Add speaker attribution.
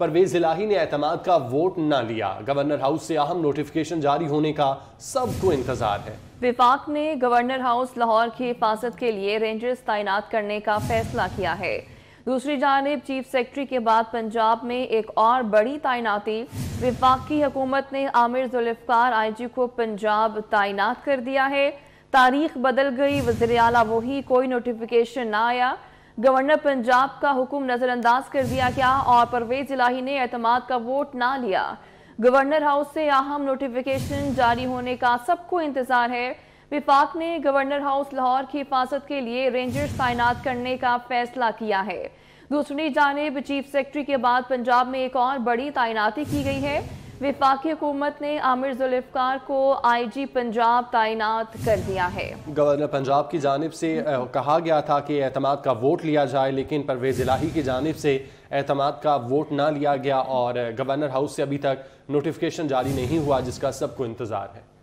Speaker 1: परवेज इलाही ने एतमाद का वोट ना लिया गवर्नर हाउस से अहम नोटिफिकेशन जारी होने का सबको इंतजार है
Speaker 2: विफाक ने गवर्नर हाउस लाहौर की हिफाजत के लिए रेंजर्स तैनात करने का फैसला किया है दूसरी जानब चीफ सेक्रेटरी के बाद पंजाब में एक और बड़ी तैनाती विफाकी हुकूमत ने आमिर जुल्फकार आई जी को पंजाब तैनात कर दिया है तारीख बदल गई वजर अला वही कोई नोटिफिकेशन ना आया गवर्नर पंजाब का हुक्म नजरअंदाज कर दिया गया और परवेज इलाही ने एतमाद का वोट ना लिया गवर्नर हाउस से अहम नोटिफिकेशन जारी होने का सबको इंतजार है विपाक ने गवर्नर हाउस लाहौर की हिफाजत के लिए रेंजर्स तैनात करने का फैसला किया है दूसरी जानेब चीफ सेक्रेटरी के बाद पंजाब में एक और बड़ी तैनाती की गई है विफाकी हुकूमत ने आमिर जुल्फकार को आई जी पंजाब तैनात कर दिया है
Speaker 1: गवर्नर पंजाब की जानब से कहा गया था कि अहतम का वोट लिया जाए लेकिन परवेज इलाही की जानब से अहतम का वोट ना लिया गया और गवर्नर हाउस से अभी तक नोटिफिकेशन जारी नहीं हुआ जिसका सबको इंतज़ार है